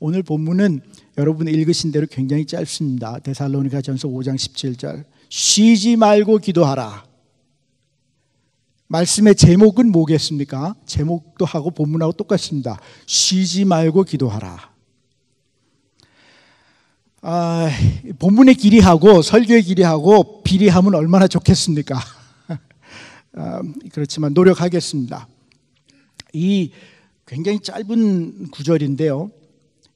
오늘 본문은 여러분 읽으신 대로 굉장히 짧습니다. 데살로니가 전서 5장 17절. 쉬지 말고 기도하라. 말씀의 제목은 뭐겠습니까? 제목도 하고 본문하고 똑같습니다. 쉬지 말고 기도하라. 아, 본문의 길이하고 설교의 길이하고 비리하면 얼마나 좋겠습니까? 아, 그렇지만 노력하겠습니다. 이 굉장히 짧은 구절인데요.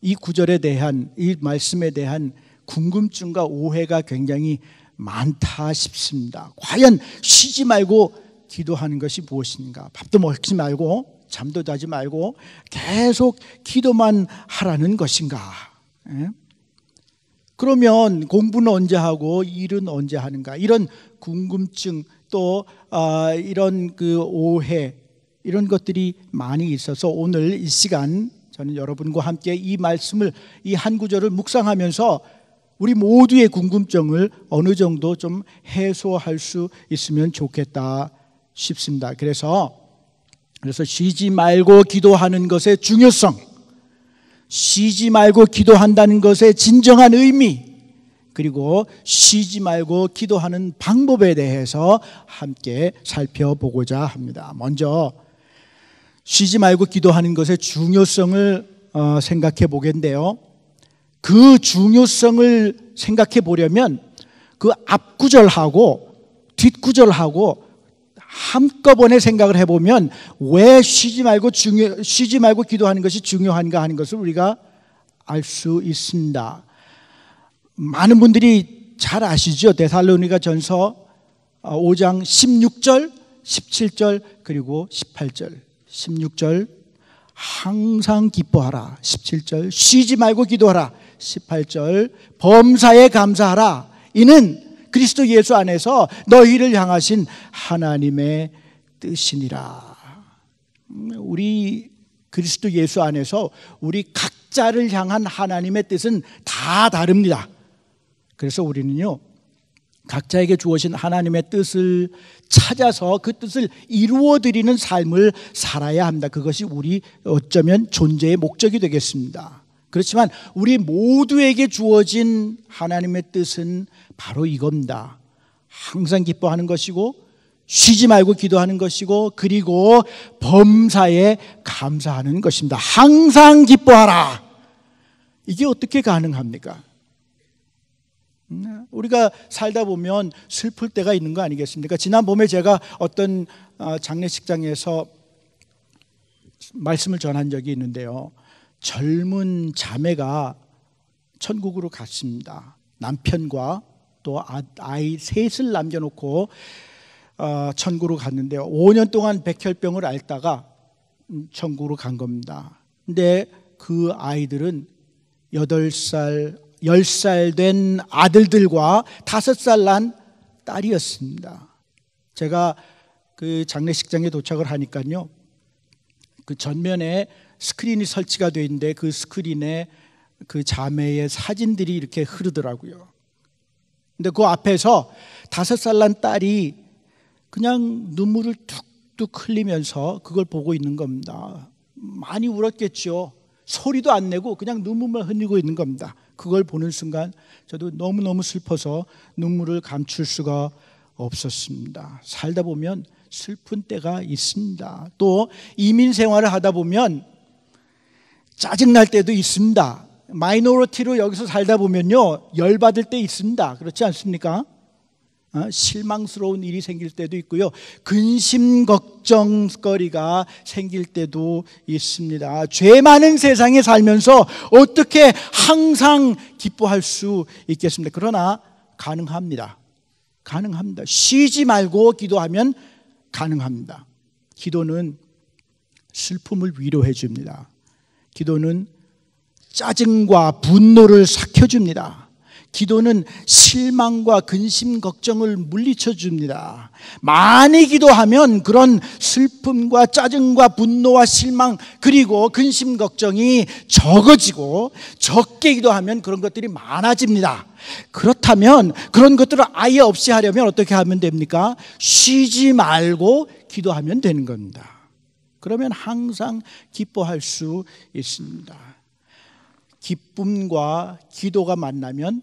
이 구절에 대한 이 말씀에 대한 궁금증과 오해가 굉장히 많다 싶습니다. 과연 쉬지 말고 기도하는 것이 무엇인가? 밥도 먹지 말고 잠도 자지 말고 계속 기도만 하라는 것인가? 예? 그러면 공부는 언제 하고 일은 언제 하는가? 이런 궁금증 또 아, 이런 그 오해 이런 것들이 많이 있어서 오늘 이 시간 저는 여러분과 함께 이 말씀을 이 한 구절을 묵상하면서 우리 모두의 궁금증을 어느 정도 좀 해소할 수 있으면 좋겠다 싶습니다. 그래서 그래서 쉬지 말고 기도하는 것의 중요성, 쉬지 말고 기도한다는 것의 진정한 의미, 그리고 쉬지 말고 기도하는 방법에 대해서 함께 살펴보고자 합니다. 먼저 쉬지 말고 기도하는 것의 중요성을 어, 생각해 보겠는데요. 그 중요성을 생각해 보려면 그 앞구절하고 뒷구절하고 한꺼번에 생각을 해보면 왜 쉬지 말고 중요, 쉬지 말고 기도하는 것이 중요한가 하는 것을 우리가 알 수 있습니다. 많은 분들이 잘 아시죠? 데살로니가 전서 5장 16절, 17절, 그리고 18절. 16절 항상 기뻐하라. 17절 쉬지 말고 기도하라. 18절 범사에 감사하라. 이는 그리스도 예수 안에서 너희를 향하신 하나님의 뜻이니라. 음, 우리 그리스도 예수 안에서 우리 각자를 향한 하나님의 뜻은 다 다릅니다. 그래서 우리는요, 각자에게 주어진 하나님의 뜻을 찾아서 그 뜻을 이루어드리는 삶을 살아야 합니다. 그것이 우리 어쩌면 존재의 목적이 되겠습니다. 그렇지만 우리 모두에게 주어진 하나님의 뜻은 바로 이겁니다. 항상 기뻐하는 것이고 쉬지 말고 기도하는 것이고 그리고 범사에 감사하는 것입니다. 항상 기뻐하라. 이게 어떻게 가능합니까? 네. 우리가 살다 보면 슬플 때가 있는 거 아니겠습니까? 지난 봄에 제가 어떤 아, 장례식장에서 말씀을 전한 적이 있는데요. 젊은 자매가 천국으로 갔습니다. 남편과 또 아, 아이 셋을 남겨놓고 어, 천국으로 갔는데요. 5년 동안 백혈병을 앓다가 천국으로 간 겁니다. 근데 그 아이들은 8살, 10살 된 아들들과 5살 난 딸이었습니다. 제가 그 장례식장에 도착을 하니까요. 그 전면에 스크린이 설치가 되어 있는데 그 스크린에 그 자매의 사진들이 이렇게 흐르더라고요. 근데 그 앞에서 다섯 살 난 딸이 그냥 눈물을 툭툭 흘리면서 그걸 보고 있는 겁니다. 많이 울었겠죠. 소리도 안 내고 그냥 눈물만 흘리고 있는 겁니다. 그걸 보는 순간 저도 너무너무 슬퍼서 눈물을 감출 수가 없었습니다. 살다 보면 슬픈 때가 있습니다. 또 이민 생활을 하다 보면 짜증날 때도 있습니다. 마이너리티로 여기서 살다 보면요. 열받을 때 있습니다. 그렇지 않습니까? 어, 실망스러운 일이 생길 때도 있고요. 근심 걱정거리가 생길 때도 있습니다. 죄 많은 세상에 살면서 어떻게 항상 기뻐할 수 있겠습니까? 그러나 가능합니다. 가능합니다. 쉬지 말고 기도하면 가능합니다. 기도는 슬픔을 위로해 줍니다. 기도는 짜증과 분노를 삭혀줍니다. 기도는 실망과 근심, 걱정을 물리쳐 줍니다. 많이 기도하면 그런 슬픔과 짜증과 분노와 실망, 그리고 근심, 걱정이 적어지고 적게 기도하면 그런 것들이 많아집니다. 그렇다면 그런 것들을 아예 없이 하려면 어떻게 하면 됩니까? 쉬지 말고 기도하면 되는 겁니다. 그러면 항상 기뻐할 수 있습니다. 기쁨과 기도가 만나면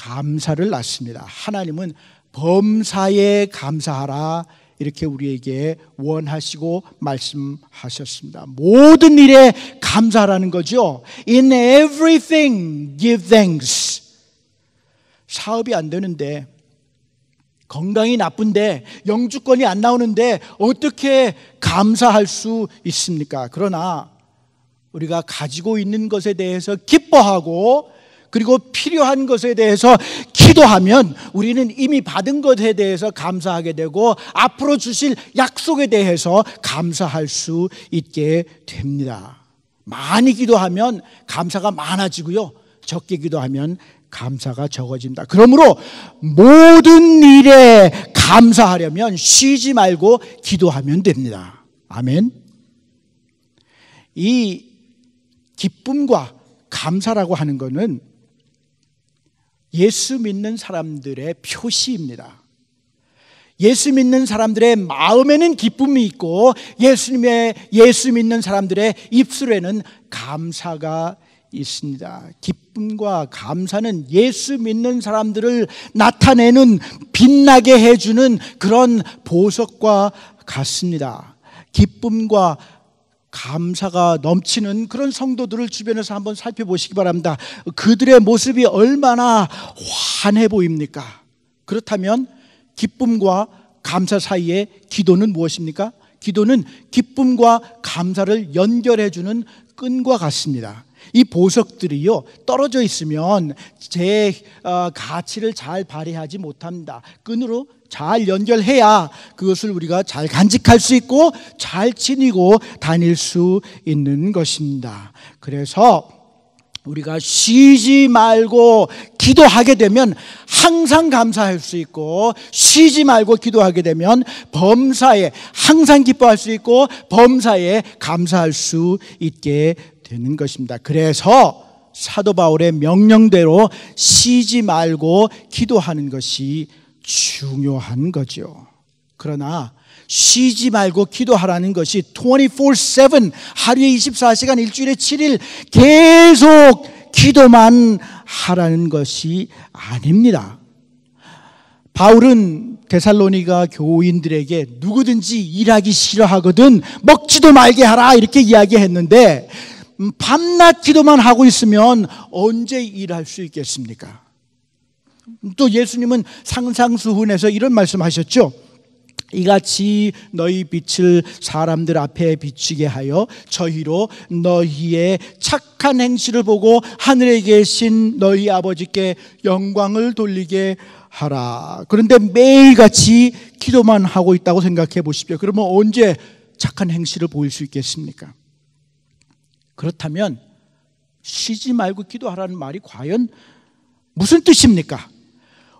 감사를 낳습니다. 하나님은 범사에 감사하라 이렇게 우리에게 원하시고 말씀하셨습니다. 모든 일에 감사라는 거죠. In everything give thanks. 사업이 안 되는데 건강이 나쁜데 영주권이 안 나오는데 어떻게 감사할 수 있습니까? 그러나 우리가 가지고 있는 것에 대해서 기뻐하고 그리고 필요한 것에 대해서 기도하면 우리는 이미 받은 것에 대해서 감사하게 되고 앞으로 주실 약속에 대해서 감사할 수 있게 됩니다. 많이 기도하면 감사가 많아지고요. 적게 기도하면 감사가 적어진다. 그러므로 모든 일에 감사하려면 쉬지 말고 기도하면 됩니다. 아멘. 이 기쁨과 감사라고 하는 것은 예수 믿는 사람들의 표시입니다. 예수 믿는 사람들의 마음에는 기쁨이 있고 예수님의 예수 믿는 사람들의 입술에는 감사가 있습니다. 기쁨과 감사는 예수 믿는 사람들을 나타내는 빛나게 해주는 그런 보석과 같습니다. 기쁨과 감사가 넘치는 그런 성도들을 주변에서 한번 살펴보시기 바랍니다. 그들의 모습이 얼마나 환해 보입니까? 그렇다면 기쁨과 감사 사이에 기도는 무엇입니까? 기도는 기쁨과 감사를 연결해주는 끈과 같습니다. 이 보석들이요 떨어져 있으면 제 어, 가치를 잘 발휘하지 못합니다. 끈으로 잘 연결해야 그것을 우리가 잘 간직할 수 있고 잘 지니고 다닐 수 있는 것입니다. 그래서 우리가 쉬지 말고 기도하게 되면 항상 감사할 수 있고 쉬지 말고 기도하게 되면 범사에 항상 기뻐할 수 있고 범사에 감사할 수 있게 되는 것입니다. 그래서 사도 바울의 명령대로 쉬지 말고 기도하는 것이 중요한 거죠. 그러나 쉬지 말고 기도하라는 것이 24/7 하루에 24시간 일주일에 7일 계속 기도만 하라는 것이 아닙니다. 바울은 데살로니가 교인들에게 누구든지 일하기 싫어하거든 먹지도 말게 하라 이렇게 이야기했는데 밤낮 기도만 하고 있으면 언제 일할 수 있겠습니까? 또 예수님은 상상수훈에서 이런 말씀하셨죠. 이같이 너희 빛을 사람들 앞에 비추게 하여 저희로 너희의 착한 행실을 보고 하늘에 계신 너희 아버지께 영광을 돌리게 하라. 그런데 매일같이 기도만 하고 있다고 생각해 보십시오. 그러면 언제 착한 행실을 보일 수 있겠습니까? 그렇다면 쉬지 말고 기도하라는 말이 과연 무슨 뜻입니까?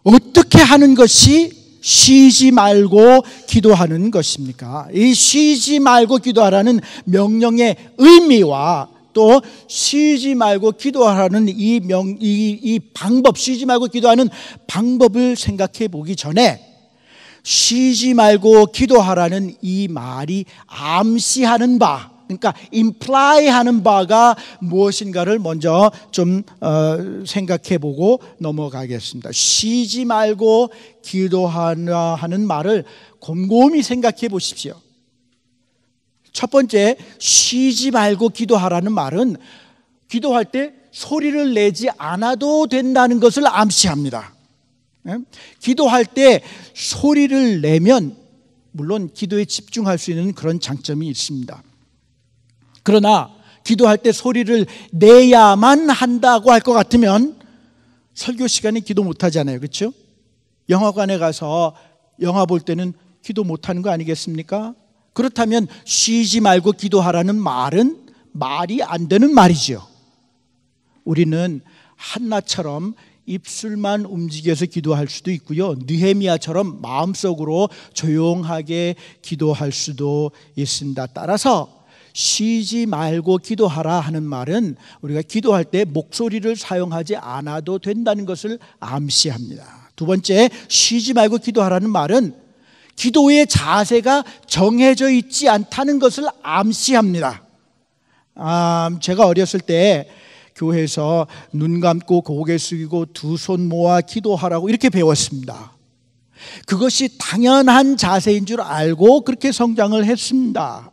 어떻게 하는 것이 쉬지 말고 기도하는 것입니까? 이 쉬지 말고 기도하라는 명령의 의미와 또 쉬지 말고 기도하라는 이 명, 이, 이 방법, 쉬지 말고 기도하는 방법을 생각해 보기 전에 쉬지 말고 기도하라는 이 말이 암시하는 바, 그러니까 imply 하는 바가 무엇인가를 먼저 좀 어, 생각해 보고 넘어가겠습니다. 쉬지 말고 기도하라 하는 말을 곰곰이 생각해 보십시오. 첫 번째, 쉬지 말고 기도하라는 말은 기도할 때 소리를 내지 않아도 된다는 것을 암시합니다. 예? 기도할 때 소리를 내면 물론 기도에 집중할 수 있는 그런 장점이 있습니다. 그러나 기도할 때 소리를 내야만 한다고 할 것 같으면 설교 시간에 기도 못 하잖아요. 그렇죠? 영화관에 가서 영화 볼 때는 기도 못 하는 거 아니겠습니까? 그렇다면 쉬지 말고 기도하라는 말은 말이 안 되는 말이죠. 우리는 한나처럼 입술만 움직여서 기도할 수도 있고요. 느헤미야처럼 마음속으로 조용하게 기도할 수도 있습니다. 따라서 쉬지 말고 기도하라 하는 말은 우리가 기도할 때 목소리를 사용하지 않아도 된다는 것을 암시합니다. 두 번째, 쉬지 말고 기도하라는 말은 기도의 자세가 정해져 있지 않다는 것을 암시합니다. 아, 제가 어렸을 때 교회에서 눈 감고 고개 숙이고 두 손 모아 기도하라고 이렇게 배웠습니다. 그것이 당연한 자세인 줄 알고 그렇게 성장을 했습니다.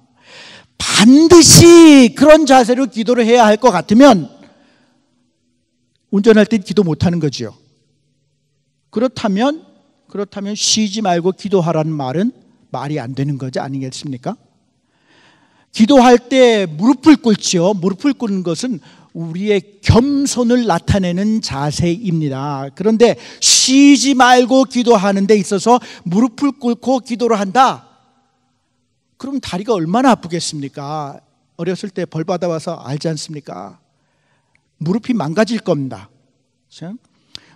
반드시 그런 자세로 기도를 해야 할 것 같으면 운전할 때 기도 못 하는 거지요. 그렇다면 그렇다면 쉬지 말고 기도하라는 말은 말이 안 되는 거지 아니겠습니까? 기도할 때 무릎을 꿇죠 무릎을 꿇는 것은 우리의 겸손을 나타내는 자세입니다. 그런데 쉬지 말고 기도하는 데 있어서 무릎을 꿇고 기도를 한다. 그럼 다리가 얼마나 아프겠습니까? 어렸을 때 벌 받아와서 알지 않습니까? 무릎이 망가질 겁니다. 그렇죠?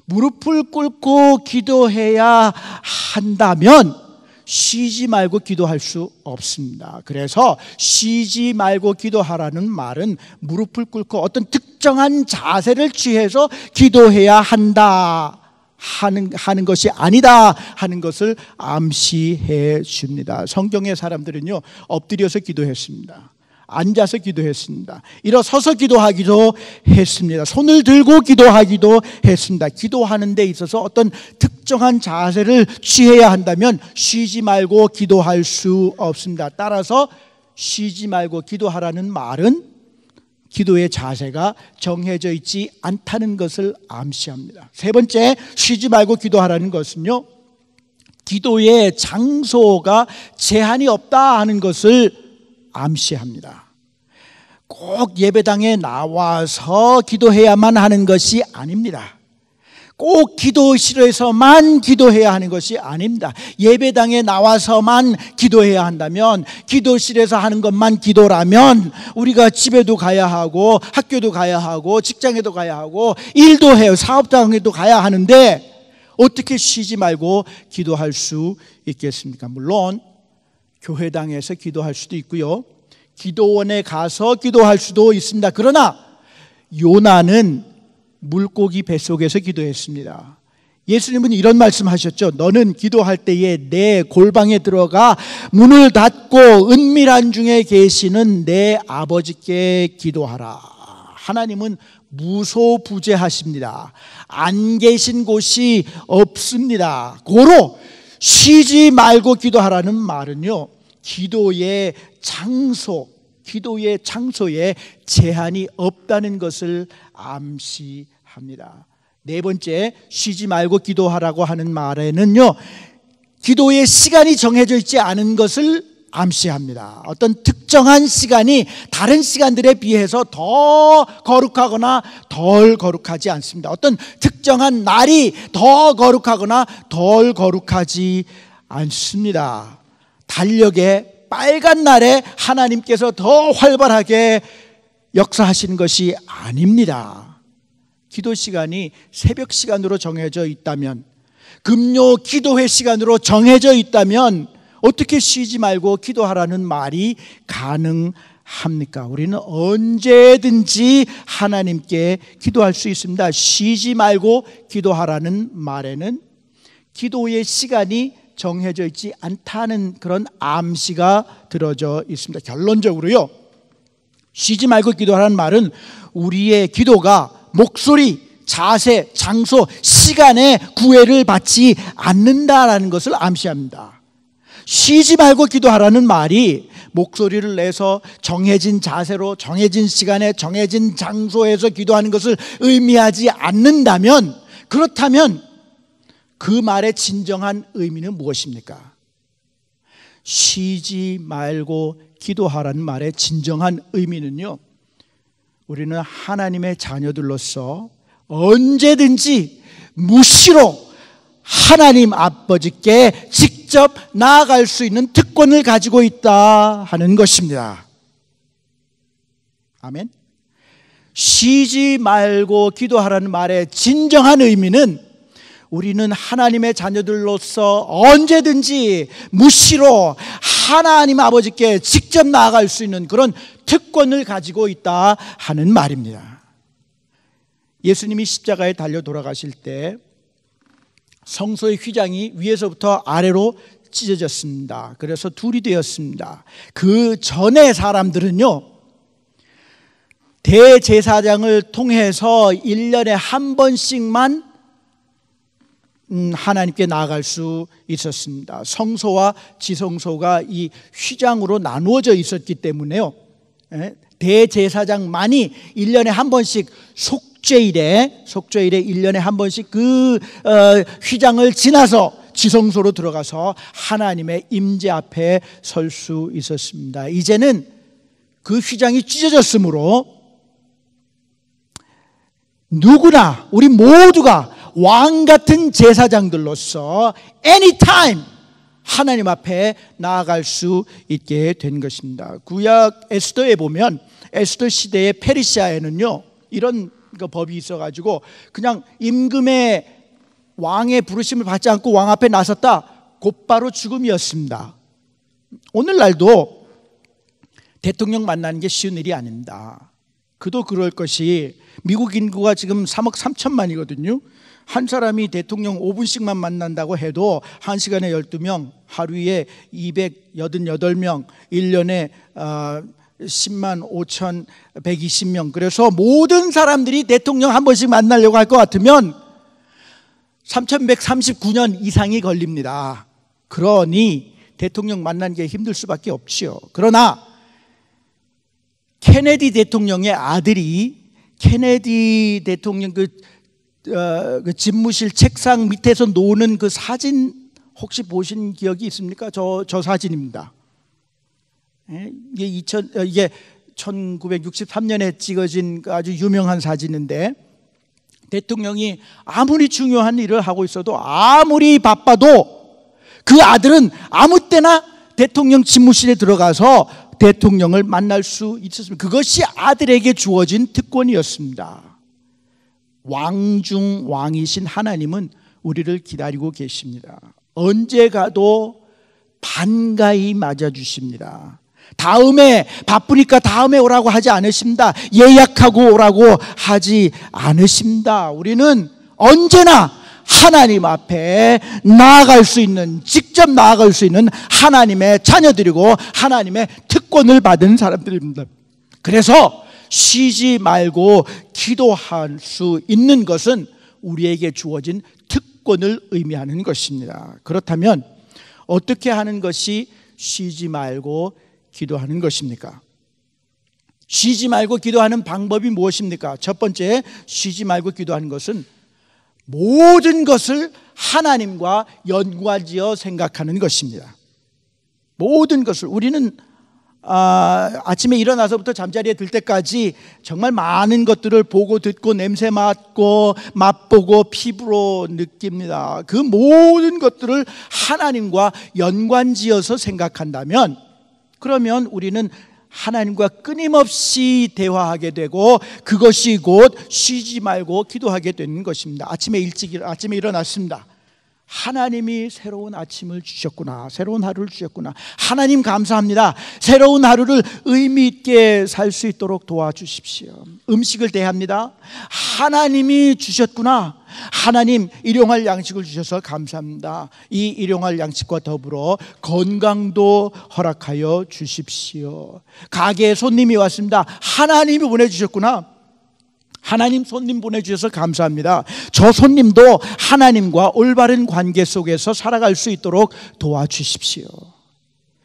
무릎을 꿇고 기도해야 한다면 쉬지 말고 기도할 수 없습니다. 그래서 쉬지 말고 기도하라는 말은 무릎을 꿇고 어떤 특정한 자세를 취해서 기도해야 한다. 하는, 하는 것이 아니다 하는 것을 암시해 줍니다. 성경의 사람들은요, 엎드려서 기도했습니다. 앉아서 기도했습니다. 일어서서 기도하기도 했습니다. 손을 들고 기도하기도 했습니다. 기도하는 데 있어서 어떤 특정한 자세를 취해야 한다면 쉬지 말고 기도할 수 없습니다. 따라서 쉬지 말고 기도하라는 말은 기도의 자세가 정해져 있지 않다는 것을 암시합니다. 세 번째, 쉬지 말고 기도하라는 것은요, 기도의 장소가 제한이 없다 하는 것을 암시합니다. 꼭 예배당에 나와서 기도해야만 하는 것이 아닙니다. 꼭 기도실에서만 기도해야 하는 것이 아닙니다. 예배당에 나와서만 기도해야 한다면, 기도실에서 하는 것만 기도라면, 우리가 집에도 가야 하고, 학교도 가야 하고, 직장에도 가야 하고, 일도 해요. 사업당에도 가야 하는데, 어떻게 쉬지 말고 기도할 수 있겠습니까? 물론, 교회당에서 기도할 수도 있고요. 기도원에 가서 기도할 수도 있습니다. 그러나, 요나는 물고기 뱃속에서 기도했습니다. 예수님은 이런 말씀 하셨죠. 너는 기도할 때에 내 골방에 들어가 문을 닫고 은밀한 중에 계시는 내 아버지께 기도하라. 하나님은 무소부재하십니다. 안 계신 곳이 없습니다. 고로 쉬지 말고 기도하라는 말은요. 기도의 장소, 기도의 장소에 제한이 없다는 것을 암시합니다. 네 번째, 쉬지 말고 기도하라고 하는 말에는요, 기도의 시간이 정해져 있지 않은 것을 암시합니다. 어떤 특정한 시간이 다른 시간들에 비해서 더 거룩하거나 덜 거룩하지 않습니다. 어떤 특정한 날이 더 거룩하거나 덜 거룩하지 않습니다. 달력에 빨간 날에 하나님께서 더 활발하게 역사하시는 것이 아닙니다. 기도 시간이 새벽 시간으로 정해져 있다면, 금요 기도회 시간으로 정해져 있다면, 어떻게 쉬지 말고 기도하라는 말이 가능합니까? 우리는 언제든지 하나님께 기도할 수 있습니다. 쉬지 말고 기도하라는 말에는 기도의 시간이 정해져 있지 않다는 그런 암시가 들어져 있습니다. 결론적으로요. 쉬지 말고 기도하라는 말은 우리의 기도가 목소리, 자세, 장소, 시간에 구애를 받지 않는다라는 것을 암시합니다. 쉬지 말고 기도하라는 말이 목소리를 내서 정해진 자세로 정해진 시간에 정해진 장소에서 기도하는 것을 의미하지 않는다면 그렇다면 그 말의 진정한 의미는 무엇입니까? 쉬지 말고 기도하라는 말의 진정한 의미는요, 우리는 하나님의 자녀들로서 언제든지 무시로 하나님 아버지께 직접 나아갈 수 있는 특권을 가지고 있다 하는 것입니다. 아멘. 쉬지 말고 기도하라는 말의 진정한 의미는 우리는 하나님의 자녀들로서 언제든지 무시로 하나님 아버지께 직접 나아갈 수 있는 그런 특권을 가지고 있다 하는 말입니다. 예수님이 십자가에 달려 돌아가실 때 성소의 휘장이 위에서부터 아래로 찢어졌습니다. 그래서 둘이 되었습니다. 그 전에 사람들은요, 대제사장을 통해서 1년에 한 번씩만 음, 하나님께 나아갈 수 있었습니다. 성소와 지성소가 이 휘장으로 나누어져 있었기 때문에요. 예, 대제사장만이 1년에 한 번씩 속죄일에 속죄일에 1년에 한 번씩 그 어, 휘장을 지나서 지성소로 들어가서 하나님의 임재 앞에 설 수 있었습니다. 이제는 그 휘장이 찢어졌으므로 누구나 우리 모두가 왕 같은 제사장들로서 anytime 하나님 앞에 나아갈 수 있게 된 것입니다. 구약 에스더에 보면 에스더 시대의 페르시아에는요 이런 그 법이 있어가지고 그냥 임금의 왕의 부르심을 받지 않고 왕 앞에 나섰다 곧바로 죽음이었습니다. 오늘날도 대통령 만나는 게 쉬운 일이 아닙니다. 그도 그럴 것이 미국 인구가 지금 3억 3천만이거든요. 한 사람이 대통령 5분씩만 만난다고 해도 1시간에 12명, 하루에 288명, 1년에 10만 5 120명. 그래서 모든 사람들이 대통령 한 번씩 만나려고 할 것 같으면 3,139년 이상이 걸립니다. 그러니 대통령 만난게 힘들 수밖에 없지요. 그러나 케네디 대통령의 아들이 케네디 대통령 그 어, 그 집무실 책상 밑에서 노는 그 사진 혹시 보신 기억이 있습니까? 저, 저 사진입니다. 예, 이게, 2000, 어, 이게 1963년에 찍어진 그 아주 유명한 사진인데 대통령이 아무리 중요한 일을 하고 있어도 아무리 바빠도 그 아들은 아무 때나 대통령 집무실에 들어가서 대통령을 만날 수 있었습니다. 그것이 아들에게 주어진 특권이었습니다. 왕중 왕이신 하나님은 우리를 기다리고 계십니다. 언제 가도 반가이 맞아주십니다. 다음에 바쁘니까 다음에 오라고 하지 않으십니다. 예약하고 오라고 하지 않으십니다. 우리는 언제나 하나님 앞에 나아갈 수 있는, 직접 나아갈 수 있는 하나님의 자녀들이고 하나님의 특권을 받은 사람들입니다. 그래서 쉬지 말고 기도할 수 있는 것은 우리에게 주어진 특권을 의미하는 것입니다. 그렇다면 어떻게 하는 것이 쉬지 말고 기도하는 것입니까? 쉬지 말고 기도하는 방법이 무엇입니까? 첫 번째, 쉬지 말고 기도하는 것은 모든 것을 하나님과 연관지어 생각하는 것입니다. 모든 것을 우리는 아, 아침에 일어나서부터 잠자리에 들 때까지 정말 많은 것들을 보고 듣고 냄새 맡고 맛보고 피부로 느낍니다. 그 모든 것들을 하나님과 연관지어서 생각한다면 그러면 우리는 하나님과 끊임없이 대화하게 되고 그것이 곧 쉬지 말고 기도하게 되는 것입니다. 아침에 일찍 아침에 일어났습니다. 하나님이 새로운 아침을 주셨구나. 새로운 하루를 주셨구나. 하나님 감사합니다. 새로운 하루를 의미 있게 살 수 있도록 도와주십시오. 음식을 대합니다. 하나님이 주셨구나. 하나님 일용할 양식을 주셔서 감사합니다. 이 일용할 양식과 더불어 건강도 허락하여 주십시오. 가게에 손님이 왔습니다. 하나님이 보내주셨구나. 하나님 손님 보내주셔서 감사합니다. 저 손님도 하나님과 올바른 관계 속에서 살아갈 수 있도록 도와주십시오.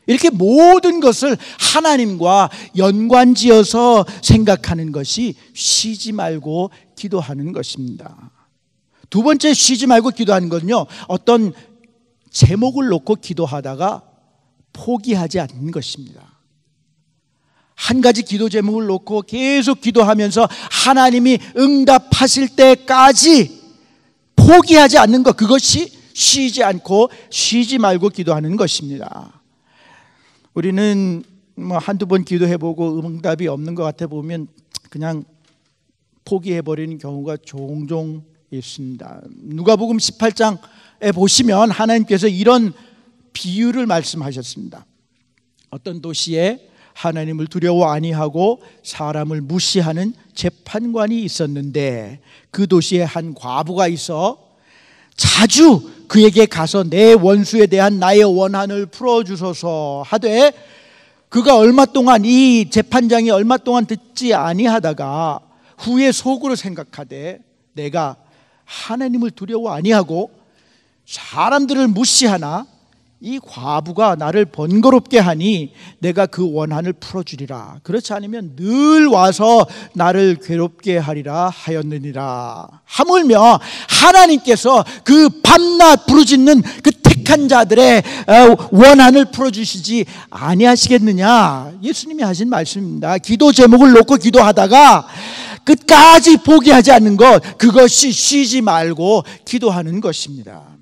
이렇게 모든 것을 하나님과 연관지어서 생각하는 것이 쉬지 말고 기도하는 것입니다. 두 번째 쉬지 말고 기도하는 건요, 어떤 제목을 놓고 기도하다가 포기하지 않는 것입니다. 한 가지 기도 제목을 놓고 계속 기도하면서 하나님이 응답하실 때까지 포기하지 않는 것, 그것이 쉬지 않고 쉬지 말고 기도하는 것입니다. 우리는 뭐 한두 번 기도해보고 응답이 없는 것 같아 보면 그냥 포기해버리는 경우가 종종 있습니다. 누가복음 18장에 보시면 하나님께서 이런 비유를 말씀하셨습니다. 어떤 도시에 하나님을 두려워 아니하고 사람을 무시하는 재판관이 있었는데 그 도시에 한 과부가 있어 자주 그에게 가서 내 원수에 대한 나의 원한을 풀어주소서 하되 그가 얼마 동안 이 재판장이 얼마 동안 듣지 아니하다가 후에 속으로 생각하되 내가 하나님을 두려워 아니하고 사람들을 무시하나 이 과부가 나를 번거롭게 하니 내가 그 원한을 풀어주리라. 그렇지 않으면 늘 와서 나를 괴롭게 하리라 하였느니라. 하물며 하나님께서 그 밤낮 부르짖는 그 택한 자들의 어, 원한을 풀어주시지 아니하시겠느냐. 예수님이 하신 말씀입니다. 기도 제목을 놓고 기도하다가 끝까지 포기하지 않는 것, 그것이 쉬지 말고 기도하는 것입니다.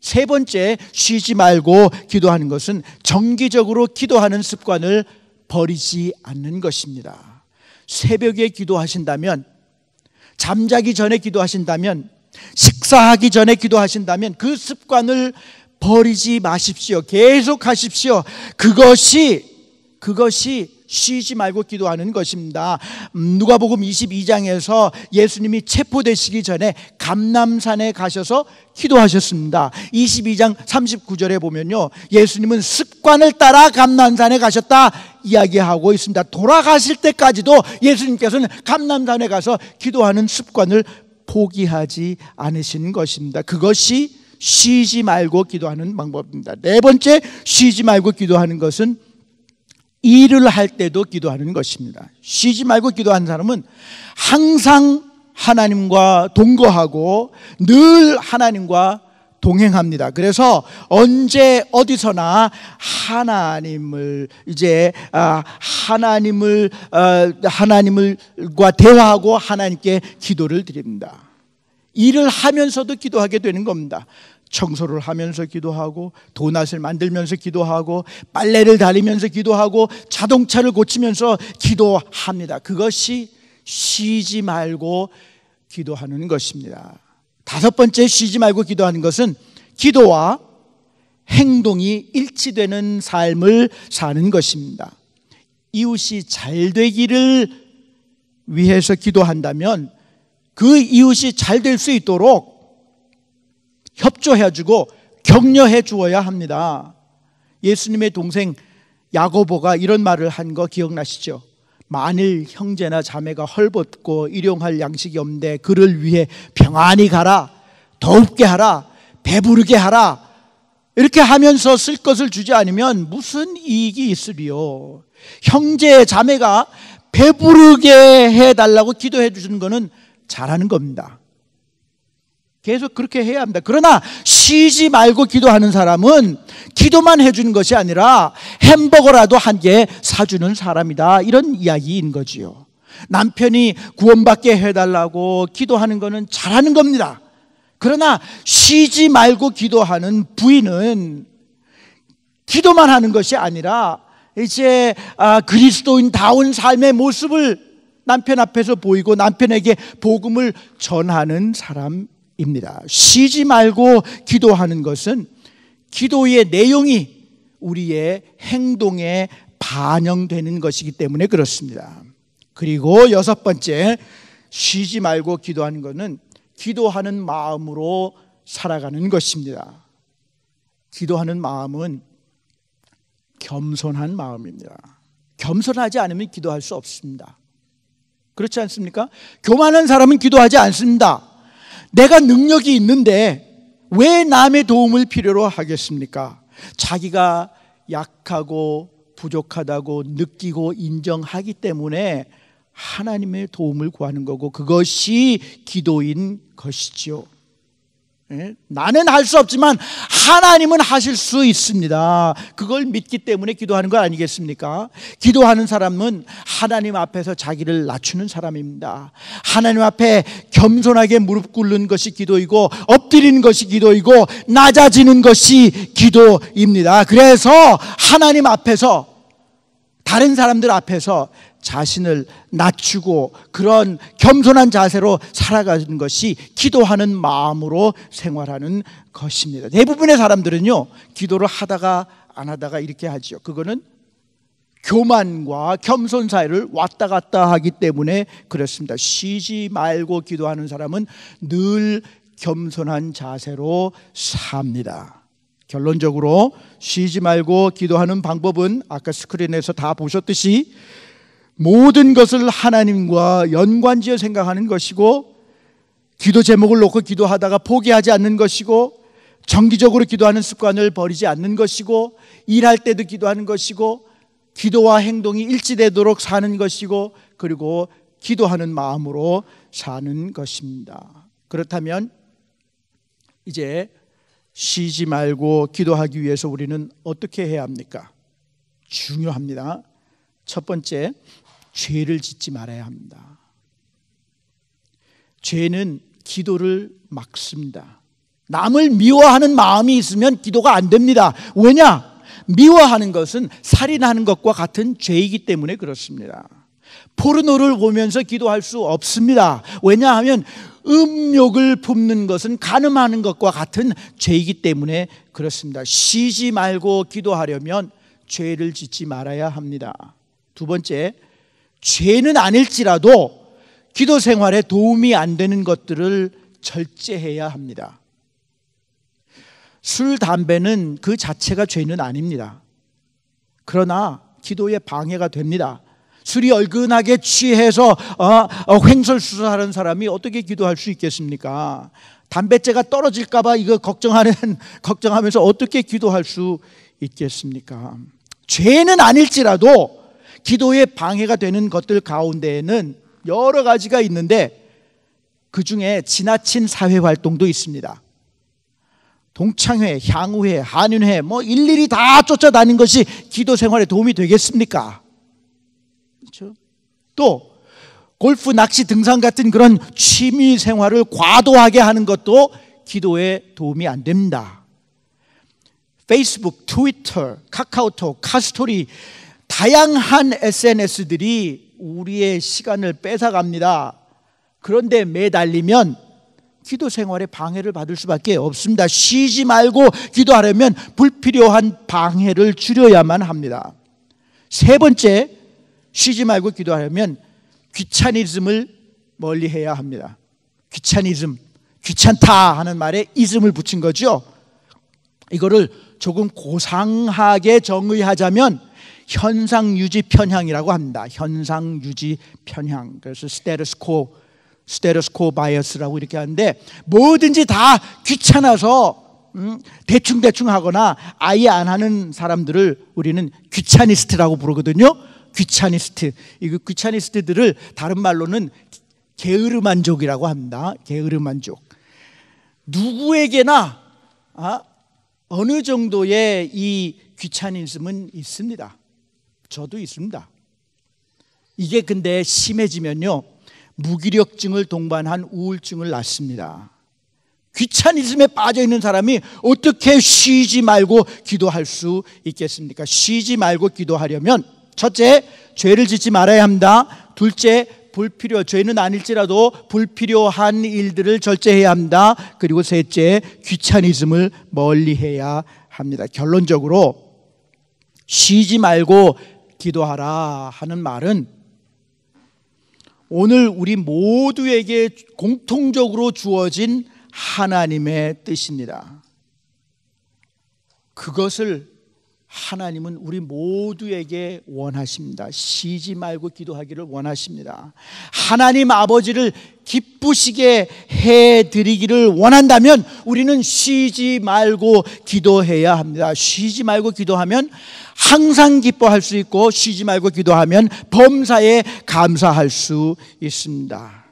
세 번째 쉬지 말고 기도하는 것은 정기적으로 기도하는 습관을 버리지 않는 것입니다. 새벽에 기도하신다면 잠자기 전에 기도하신다면 식사하기 전에 기도하신다면 그 습관을 버리지 마십시오. 계속 하십시오. 그것이 그것이 쉬지 말고 기도하는 것입니다. 음, 누가복음 22장에서 예수님이 체포되시기 전에 감남산에 가셔서 기도하셨습니다. 22장 39절에 보면요. 예수님은 습관을 따라 감남산에 가셨다 이야기하고 있습니다. 돌아가실 때까지도 예수님께서는 감남산에 가서 기도하는 습관을 포기하지 않으시 것입니다. 그것이 쉬지 말고 기도하는 방법입니다. 네 번째, 쉬지 말고 기도하는 것은 일을 할 때도 기도하는 것입니다. 쉬지 말고 기도하는 사람은 항상 하나님과 동거하고 늘 하나님과 동행합니다. 그래서 언제 어디서나 하나님을 이제 아, 하나님을 어, 하나님을과 대화하고 하나님께 기도를 드립니다. 일을 하면서도 기도하게 되는 겁니다. 청소를 하면서 기도하고 도넛을 만들면서 기도하고 빨래를 다리면서 기도하고 자동차를 고치면서 기도합니다. 그것이 쉬지 말고 기도하는 것입니다. 다섯 번째 쉬지 말고 기도하는 것은 기도와 행동이 일치되는 삶을 사는 것입니다. 이웃이 잘 되기를 위해서 기도한다면 그 이웃이 잘 될 수 있도록 협조해 주고 격려해 주어야 합니다. 예수님의 동생 야고보가 이런 말을 한 거 기억나시죠? 만일 형제나 자매가 헐벗고 일용할 양식이 없는데 그를 위해 평안히 가라, 더웁게 하라, 배부르게 하라. 이렇게 하면서 쓸 것을 주지 않으면 무슨 이익이 있으리요? 형제 자매가 배부르게 해달라고 기도해 주는 것은 잘하는 겁니다. 계속 그렇게 해야 합니다. 그러나 쉬지 말고 기도하는 사람은 기도만 해주는 것이 아니라 햄버거라도 한 개 사주는 사람이다. 이런 이야기인 거지요. 남편이 구원받게 해달라고 기도하는 것은 잘하는 겁니다. 그러나 쉬지 말고 기도하는 부인은 기도만 하는 것이 아니라 이제 아, 그리스도인다운 삶의 모습을 남편 앞에서 보이고 남편에게 복음을 전하는 사람 입니다. 쉬지 말고 기도하는 것은 기도의 내용이 우리의 행동에 반영되는 것이기 때문에 그렇습니다. 그리고 여섯 번째, 쉬지 말고 기도하는 것은 기도하는 마음으로 살아가는 것입니다. 기도하는 마음은 겸손한 마음입니다. 겸손하지 않으면 기도할 수 없습니다. 그렇지 않습니까? 교만한 사람은 기도하지 않습니다. 내가 능력이 있는데 왜 남의 도움을 필요로 하겠습니까? 자기가 약하고 부족하다고 느끼고 인정하기 때문에 하나님의 도움을 구하는 거고 그것이 기도인 것이지요. 예? 나는 할 수 없지만 하나님은 하실 수 있습니다. 그걸 믿기 때문에 기도하는 거 아니겠습니까? 기도하는 사람은 하나님 앞에서 자기를 낮추는 사람입니다. 하나님 앞에 겸손하게 무릎 꿇는 것이 기도이고 엎드리는 것이 기도이고 낮아지는 것이 기도입니다. 그래서 하나님 앞에서 다른 사람들 앞에서 자신을 낮추고 그런 겸손한 자세로 살아가는 것이 기도하는 마음으로 생활하는 것입니다. 대부분의 사람들은요, 기도를 하다가 안 하다가 이렇게 하지요. 그거는 교만과 겸손 사이를 왔다 갔다 하기 때문에 그렇습니다. 쉬지 말고 기도하는 사람은 늘 겸손한 자세로 삽니다. 결론적으로 쉬지 말고 기도하는 방법은 아까 스크린에서 다 보셨듯이 모든 것을 하나님과 연관지어 생각하는 것이고 기도 제목을 놓고 기도하다가 포기하지 않는 것이고 정기적으로 기도하는 습관을 버리지 않는 것이고 일할 때도 기도하는 것이고 기도와 행동이 일치되도록 사는 것이고 그리고 기도하는 마음으로 사는 것입니다. 그렇다면 이제 쉬지 말고 기도하기 위해서 우리는 어떻게 해야 합니까? 중요합니다. 첫 번째, 죄를 짓지 말아야 합니다. 죄는 기도를 막습니다. 남을 미워하는 마음이 있으면 기도가 안 됩니다. 왜냐? 미워하는 것은 살인하는 것과 같은 죄이기 때문에 그렇습니다. 포르노를 보면서 기도할 수 없습니다. 왜냐하면 음욕을 품는 것은 가늠하는 것과 같은 죄이기 때문에 그렇습니다. 쉬지 말고 기도하려면 죄를 짓지 말아야 합니다. 두 번째, 죄는 아닐지라도 기도 생활에 도움이 안 되는 것들을 절제해야 합니다. 술, 담배는 그 자체가 죄는 아닙니다. 그러나 기도에 방해가 됩니다. 술이 얼큰하게 취해서 어, 어, 횡설수설하는 사람이 어떻게 기도할 수 있겠습니까? 담배째가 떨어질까봐 이거 걱정하는 걱정하면서 어떻게 기도할 수 있겠습니까? 죄는 아닐지라도 기도에 방해가 되는 것들 가운데에는 여러 가지가 있는데 그 중에 지나친 사회 활동도 있습니다. 동창회, 향후회, 한윤회 뭐 일일이 다 쫓아다닌 것이 기도 생활에 도움이 되겠습니까? 그렇죠? 또 골프, 낚시, 등산 같은 그런 취미 생활을 과도하게 하는 것도 기도에 도움이 안 됩니다. 페이스북, 트위터, 카카오톡, 카스토리 다양한 SNS들이 우리의 시간을 뺏어갑니다. 그런데 매달리면 기도 생활에 방해를 받을 수밖에 없습니다. 쉬지 말고 기도하려면 불필요한 방해를 줄여야만 합니다. 세 번째, 쉬지 말고 기도하려면 귀차니즘을 멀리 해야 합니다. 귀차니즘, 귀찮다 하는 말에 이즘을 붙인 거죠. 이거를 조금 고상하게 정의하자면 현상 유지 편향이라고 합니다. 현상 유지 편향. 그래서 스테르스코 스테르스코 바이어스라고 이렇게 하는데 뭐든지 다 귀찮아서 음, 대충 대충 하거나 아예 안 하는 사람들을 우리는 귀차니스트라고 부르거든요. 귀차니스트. 이거 그 귀차니스트들을 다른 말로는 게으름만족이라고 합니다. 게으름만족. 누구에게나 아, 어느 정도의 이 귀차니즘은 있습니다. 저도 있습니다. 이게 근데 심해지면요. 무기력증을 동반한 우울증을 낳습니다. 귀차니즘에 빠져 있는 사람이 어떻게 쉬지 말고 기도할 수 있겠습니까? 쉬지 말고 기도하려면 첫째, 죄를 짓지 말아야 합니다. 둘째, 불필요 죄는 아닐지라도 불필요한 일들을 절제해야 합니다. 그리고 셋째, 귀차니즘을 멀리해야 합니다. 결론적으로 쉬지 말고 기도하라 하는 말은 오늘 우리 모두에게 공통적으로 주어진 하나님의 뜻입니다. 그것을 하나님은 우리 모두에게 원하십니다. 쉬지 말고 기도하기를 원하십니다. 하나님 아버지를 기쁘시게 해 드리기를 원한다면 우리는 쉬지 말고 기도해야 합니다. 쉬지 말고 기도하면 항상 기뻐할 수 있고 쉬지 말고 기도하면 범사에 감사할 수 있습니다.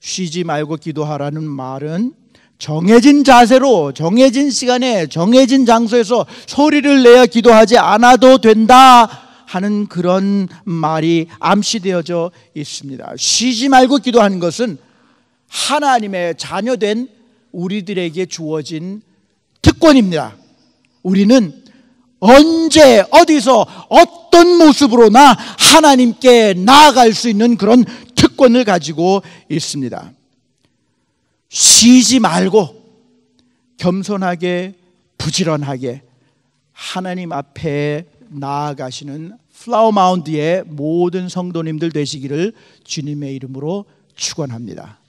쉬지 말고 기도하라는 말은 정해진 자세로 정해진 시간에 정해진 장소에서 소리를 내야 기도하지 않아도 된다 하는 그런 말이 암시되어져 있습니다. 쉬지 말고 기도하는 것은 하나님의 자녀된 우리들에게 주어진 특권입니다. 우리는 언제 어디서 어떤 모습으로나 하나님께 나아갈 수 있는 그런 특권을 가지고 있습니다. 쉬지 말고 겸손하게 부지런하게 하나님 앞에 나아가시는 플라워 마운드의 모든 성도님들 되시기를 주님의 이름으로 축원합니다.